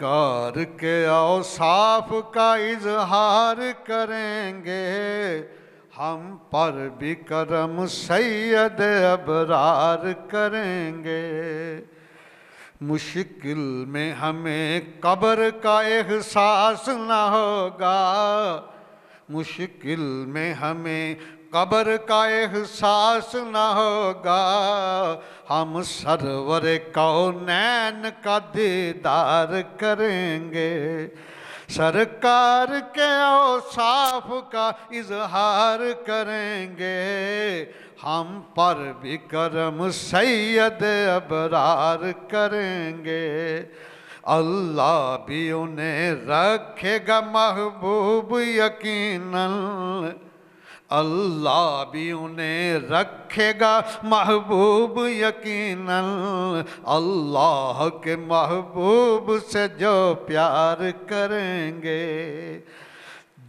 car के साफ का इजहार करेंगे हम पर भी करम सैयद अबरार करेंगे मुश्किल में हमें कब्र का एहसास ना होगा मुश्किल में हमें कबर का एहसास न होगा हम सरवर को नैन का दीदार करेंगे सरकार के औसाफ का इजहार करेंगे हम पर भी करम सैयद अबरार करेंगे अल्लाह भी उन्हें रखेगा महबूब यकीनन अल्लाह भी उन्हें रखेगा महबूब यकीनन अल्लाह के महबूब से जो प्यार करेंगे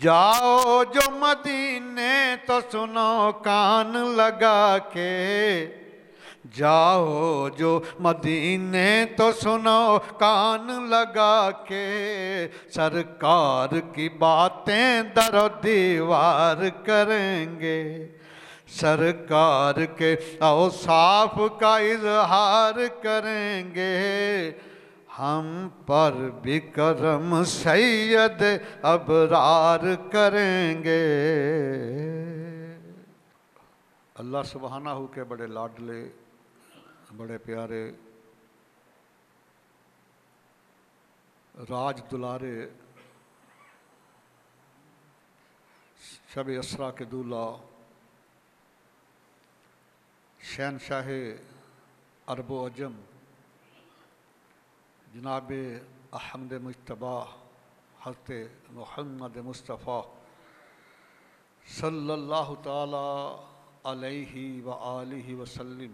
जाओ जो मदीने तो सुनो कान लगा के जाओ जो मदीने तो सुनो कान लगा के सरकार की बातें दर दीवार करेंगे सरकार के औसाफ का इजहार करेंगे हम पर भी करम सैयद अबरार करेंगे अल्लाह सुबहाना हो के बड़े लाडले बड़े प्यारे राज दुलारे शब असरा के दूल्हा शाह अरबो अजम जनाब अहमद मुशतबा हजरत मोहम्मद मुस्तफ़ा सल्लल्लाहु ताला अलैहि व आलिहि वसल्लम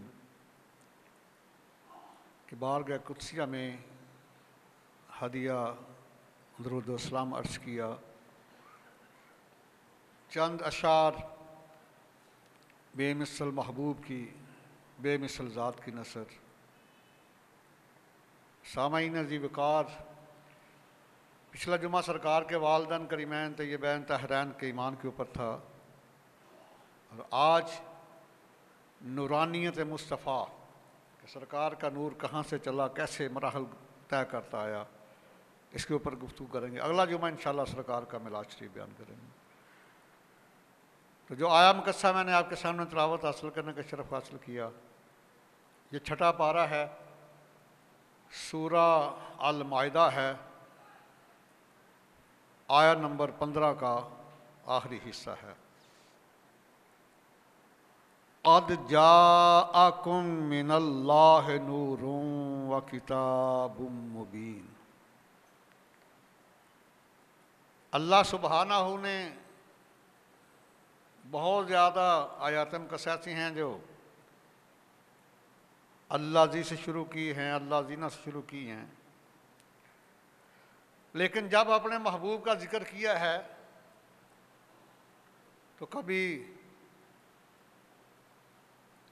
कि बारगह कुदसिया में हदिया दरुद्लाम अर्ज़ किया चंद अशार बेमिसल महबूब की बेमिसल ज़ात की नसर सामीन जी वकार पिछला जुमा सरकार के वालदन करीमैन तयबैन तहरैन के ईमान के ऊपर था और आज नूरानियत मुस्तफ़ा सरकार का नूर कहाँ से चला कैसे मराहल तय करता आया इसके ऊपर गुफ्तु करेंगे अगला जुमा इन सरकार का मिलाज शरीफ बयान करेंगे तो जो आया मुकस्सा मैंने आपके सामने तलावत हासिल करने का शरफ हासिल किया ये छठा पारा है सूरा अलमायदा है आया नंबर पंद्रह का आखिरी हिस्सा है अद जाकुम मिनल्लाह नूरुम व किताबुम मुबीन अल्लाह सुबहाना ने बहुत ज़्यादा आयातम कसासी हैं जो अल्लाह जी से शुरू की हैं अल्लाह जीना से शुरू की हैं लेकिन जब अपने महबूब का जिक्र किया है तो कभी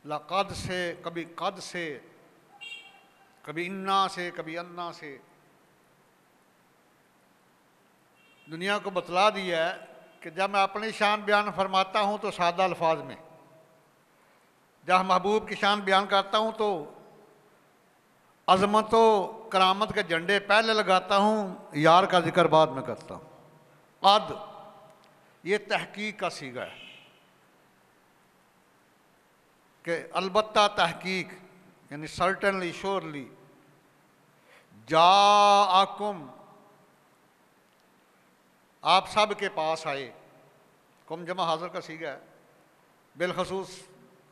लाकद से कभी कद से कभी इन्ना से कभी अन्ना से दुनिया को बतला दिया है कि जब मैं अपनी शान बयान फरमाता हूँ तो सादा अल्फाज में जब महबूब की शान बयान करता हूँ तो अजमत व करामत के झंडे पहले लगाता हूँ यार का जिक्र बाद में करता हूँ अद ये तहकीक का सीगा है कि अलबत् तहकीक यानी सर्टनली श्योरली जा आकुम आप सब के पास आए कुम जमा हाजिर का सीगा है बिलखसूस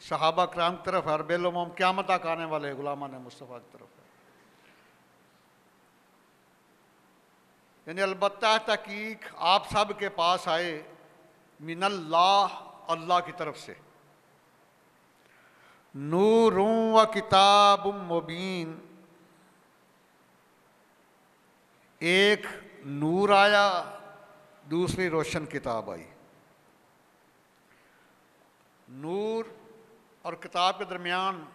सहाबा क्राम की तरफ है और बेलोम क्यामत तक आने वाले गुलामा ने मुस्तफ़ा की तरफ है यानी अलबत् तहकीक आप सब के पास आए मिनल्ला अल्लाह की तरफ से नूर व किताब मुबीन एक नूर आया दूसरी रोशन किताब आई नूर और किताब के दरमियान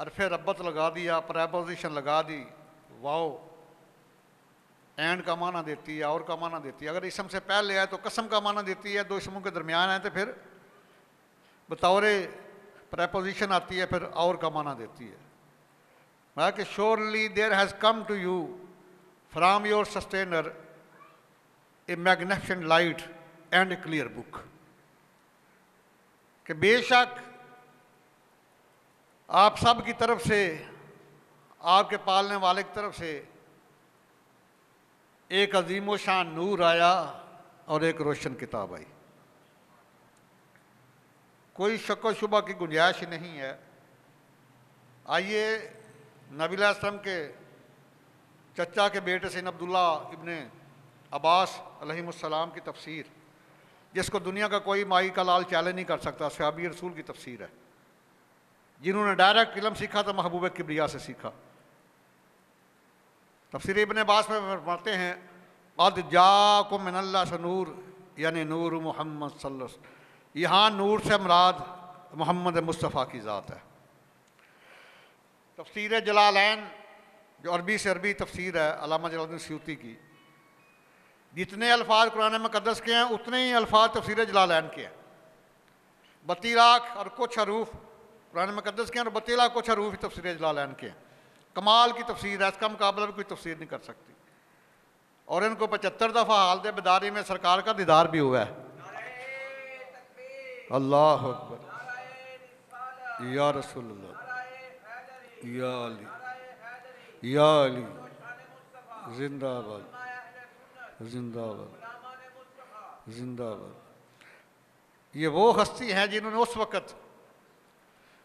अरफ रबत लगा दिया प्रेपोजिशन लगा दी वाओ एंड का माना देती है और का माना देती है अगर इसम से पहले आए तो कसम का माना देती है दो इसमों के दरमियान आए तो फिर बतौरे प्रपोजिशन आती है फिर और का माना देती है मैं कि surely there has come to you from your sustainer a मैग्नेशन light and a clear book कि बेशक आप सब की तरफ से आपके पालने वाले की तरफ से एक अजीम शान नूर आया और एक रोशन किताब आई कोई शक शुबा की गुंजाइश नहीं है आइए नबील के चचा के बेटे से अब्दुल्ला इबन अब्बास अलैहिस्सलाम की तफसीर जिसको दुनिया का कोई माई का लाल चैलेंज नहीं कर सकता सहाबी रसूल की तफसीर है जिन्होंने डायरेक्ट इलम सीखा तो महबूब किबरिया से सीखा तफसर इबन अब्बास में पढ़ते हैं अद जा को मिनल्ला से नूर यानि नूर मोहम्मद सल्लल्लाहु यहाँ नूर से मराद मोहम्मद मुस्तफ़ा की ज़ात है तफसीर जलालैन जो अरबी से अरबी तफसीर है अलामा जलालुद्दीन स्यूती की जितने अल्फाज कुरान मुकदस के हैं उतने ही अल्फाज तफसीर जलालैन के हैं बत्ती लाख और कुछ हरूफ कुरान मुकदस के हैं और बत्ती लाख कुछ हरूफ तफसीर जलालैन के हैं कमाल की तफसीर है इसका मुकाबला भी कोई तफसीर नहीं कर सकती और इनको पचहत्तर दफ़ा हालत बेदारी में सरकार का दीदार भी हुआ है अल्लाह अकबर या रसूल या अली या अली जिंदाबाद जिंदाबाद जिंदाबाद ये वो हस्ती हैं जिन्होंने उस वक़्त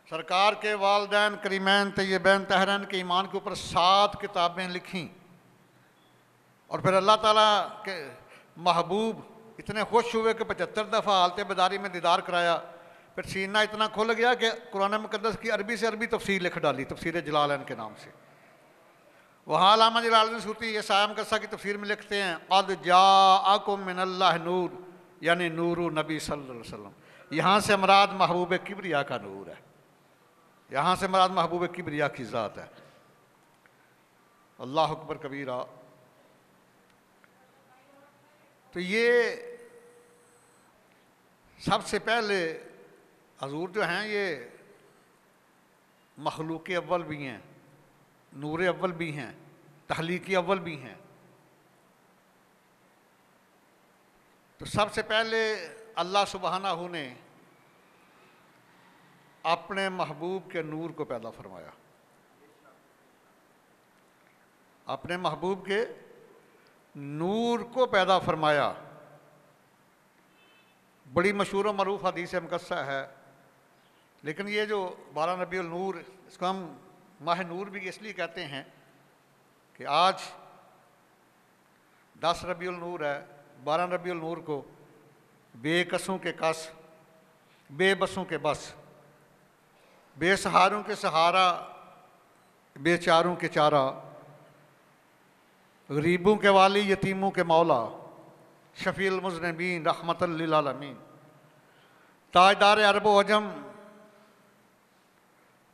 सरकार के वालदेन करीमैन तैयबैन तहरन के ईमान के ऊपर सात किताबें लिखीं और फिर अल्लाह ताला के महबूब इतने खुश हुए कि पचहत्तर दफ़ा आलते बदारी में दीदार कराया फिर सीना इतना खुल गया कि कुरान मुकदस की अरबी से अरबी तफसीर लिख डाली तफसर जलाल के नाम से वहाँ लामा जलाल सूती यह साया मुकदसा की तफसीर में लिखते हैं अद जा नूर यानि नूर नबी सल्लम यहाँ से मराद महबूब किबरिया का नूर है यहाँ से मराद महबूब किबरिया की ज़ात है अल्लाह अकबर कबीरा तो ये सबसे पहले हजूर जो हैं ये मखलूक अव्वल भी हैं नूर अव्वल भी हैं तहलीकी अव्वल भी हैं तो सबसे पहले अल्लाह सुबहाना ने अपने महबूब के नूर को पैदा फरमाया अपने महबूब के नूर को पैदा फरमाया बड़ी मशहूर व मरूफ हदीस मकस्सा है लेकिन ये जो बारह नबी नूर इसको हम माह नूर भी इसलिए कहते हैं कि आज दस रबी नूर है बारह रबी नूर को बेकसों के कस बेबसों के बस बेसहारों के सहारा बेचारों के चारा गरीबों के वाली यतीमों के मौला रहमत रहमतमीन ताजदार अरब अजम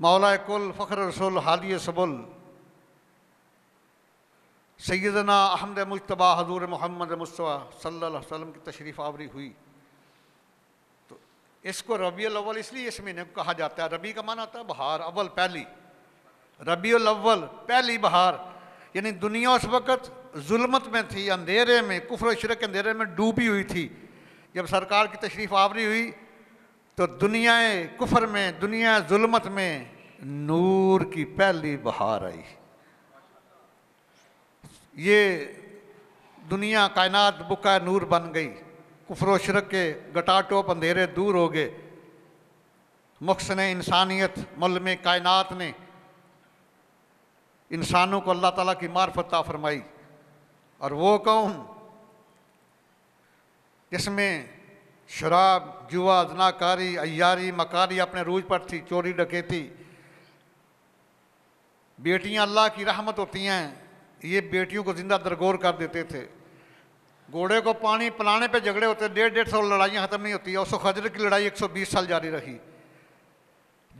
मौला कुल फ़ख्र रसुल हादी सबुल सैदना अहमद मुशतबा हजूर मोहम्मद मुस्तवा सल्ला वसम की तशरीफ़ आवरी हुई तो इसको रबी अव्वल इसलिए इस महीने को कहा जाता है रबी का माना था बहार अव्वल पहली रबी अव्वल पहली बहार यानी दुनिया उस वक़्त जुलमत में थी अंधेरे में कुफर शरक के अंधेरे में डूबी हुई थी जब सरकार की तशरीफ़ आवरी हुई तो दुनिया कुफर में दुनिया जुलमत में नूर की पहली बहार आई ये दुनिया कायनात बुका नूर बन गई कुफर शरक के गटाटोप अंधेरे दूर हो गए मुख्स ने इंसानियत मल में कायनात ने इंसानों को अल्लाह ताला की मार्फता फरमाई और वो कौम जिसमें शराब जुआ जनाकारी अयारी मकारी अपने रूज पर थी चोरी डकेती बेटियां अल्लाह की रहमत होती हैं ये बेटियों को ज़िंदा दरगोर कर देते थे घोड़े को पानी पिलाने पे झगड़े होते डेढ़ डेढ़ सौ लड़ाइयाँ ख़त्म नहीं होती और सो खजर की लड़ाई 120 साल जारी रही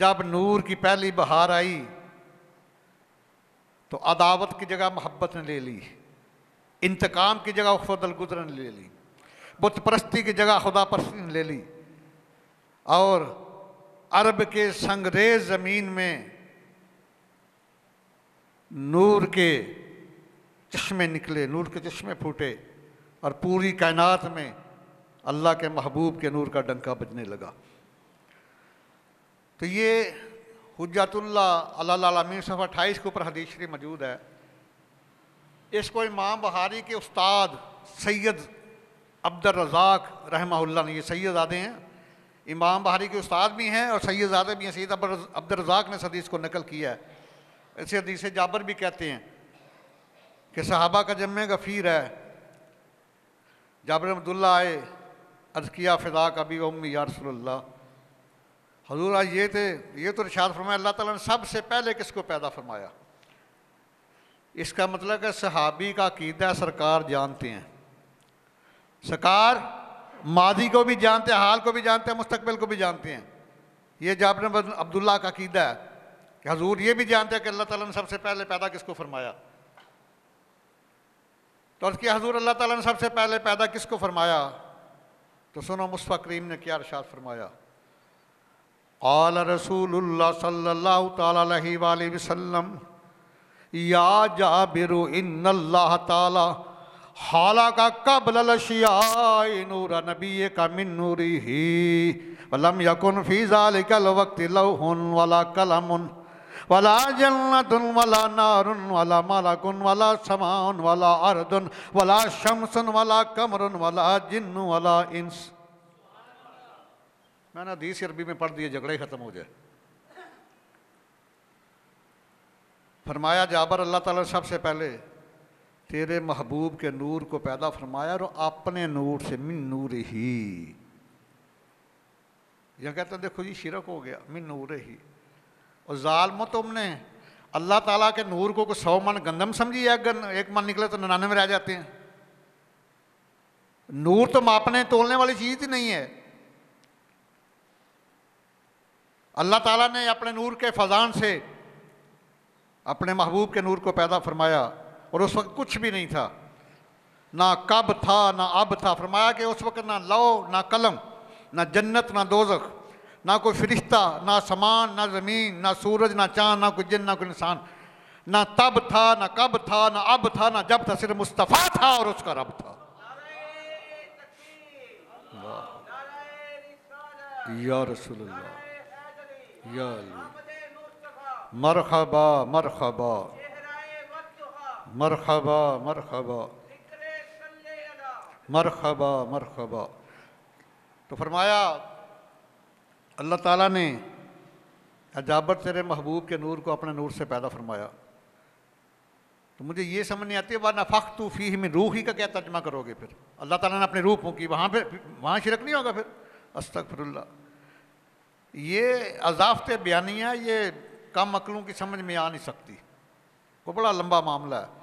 जब नूर की पहली बहार आई तो अदावत की जगह मोहब्बत ने ले ली इंतकाम की जगह खुदल गुजर ने ले ली बुतप्रस्ती की जगह खुदा परस्ती ने ले ली और अरब के संगरेज ज़मीन में नूर के चश्मे निकले नूर के चश्मे फूटे और पूरी कायनात में अल्लाह के महबूब के नूर का डंका बजने लगा तो ये अल्लाह अमीन सफ़ा अट्ठाईस के ऊपर हदीश शरीफ मौजूद है इसको इमाम बहारी के उस्ताद सैयद अब्दुलरजाक रहमल्ला ने ये सैदजादे हैं इमाम बहारी के उस्ताद भी हैं और आदे भी हैं सैद अब्दुलरजाक ने सदीस को नकल किया है इसे हदीस जाबर भी कहते हैं कि सहाबा का जम गफ़ीर है जाबर अब्दुल्ला आए अर्ज़ किया फ़िदा कबी उम्मी यारसल्ला हजूर आज ये थे ये तो, तो रिशात फरमाया अल्लाह ताला ने सबसे पहले किसको पैदा फरमाया इसका मतलब है सहाबी का कीदा सरकार जानते हैं सरकार मादी को भी जानते हैं हाल को भी जानते हैं मुस्तबिल को भी जानते हैं ये जाबन अब्दुल्ला का कीदा है कि हजूर ये भी जानते हैं कि अल्लाह ताला ने सबसे पहले पैदा किसको फरमाया तो उसके हजूर अल्लाह ताला ने सबसे पहले पैदा किसको फरमाया तो सुनो मुस्तफ़ा करीम ने क्या रिशाद फरमाया आल रसूल सल्ला वसलम या जाबिरु इन अल्लाह ताला हाला का कबल नूर नबी का मिन नूरी ही वलम यकुन फ़ीज़ा लिकल वक्त लहन वाला कलमुन वला जन्नतुन वला नारुन वला मलकुन वला समान वला अर्दन वला शमसन वला कमरुन वला जिन्न वला इंस मैंने हदीस अरबी में पढ़ दिए झगड़े ख़त्म हो जाए फरमाया जाबर अल्लाह ताला ने सबसे पहले तेरे महबूब के नूर को पैदा फरमाया और अपने नूर से मिन नूर ही यह कहते हैं देखो जी शिरक हो गया मिन नूर ही और जालमो तुमने अल्लाह ताला के नूर को कुछ सौ मन गंदम समझी एक गन एक मन निकले तो में रह जाते हैं नूर तो मापने तोलने वाली चीज़ ही नहीं है अल्लाह ताला ने अपने नूर के फजान से अपने महबूब के नूर को पैदा फरमाया और उस वक्त कुछ भी नहीं था ना कब था ना अब था फरमाया कि उस वक्त ना लो ना कलम ना जन्नत ना दोजख ना कोई फरिश्ता ना सामान ना ज़मीन ना सूरज ना चाँद ना कोई जिन ना कोई इंसान ना तब था ना कब था ना अब था ना जब था सिर्फ मुस्तफ़ा था और उसका रब था या रसूलुल्लाह मरखबा मरखबा मरखबा मरखबा मरखबा मरखबा तो फरमाया अल्लाह ताला ने अजाबत तेरे महबूब के नूर को अपने नूर से पैदा फरमाया तो मुझे ये समझ नहीं आती है वह नफाक तो फ़ी में रूह ही का क्या तर्जमा करोगे फिर अल्लाह ताला ने अपने रूह फूकी वहाँ पर वहाँ शिरक नहीं होगा फिर अस्तक ये अजाफत बयानियाँ ये कम अकलों की समझ में आ नहीं सकती वो बड़ा लंबा मामला है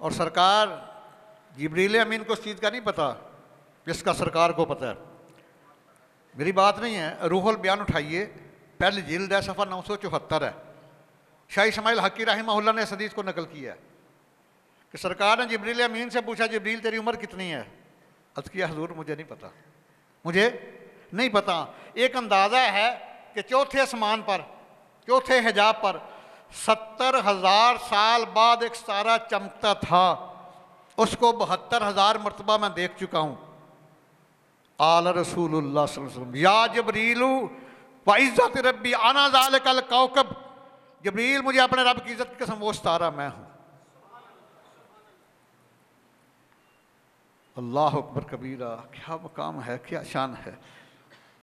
और सरकार जबरील अमीन को इस चीज़ का नहीं पता जिसका सरकार को पता है मेरी बात नहीं है रूहल बयान उठाइए पहले जिल्द दया सफ़ा नौ सौ चौहत्तर है शाही शमाइल हकी राहिमल्ला ने सदीस को नकल किया है कि सरकार ने जबरील अमीन से पूछा जबरील तेरी उम्र कितनी है अज किया हजूर मुझे नहीं पता मुझे नहीं पता एक अंदाज़ा है कि चौथे आसमान पर चौथे हिजाब पर सत्तर हज़ार साल बाद एक सारा चमकता था उसको बहत्तर हज़ार मरतबा मैं देख चुका हूँ आल रसूल या जबरीलू वाइज़त रबी आना जाल कल कौकब जबरील मुझे अपने रब की इज़्ज़त कसम वो सतारा मैं हूँ अल्लाह अकबर कबीरा क्या मकाम है क्या शान है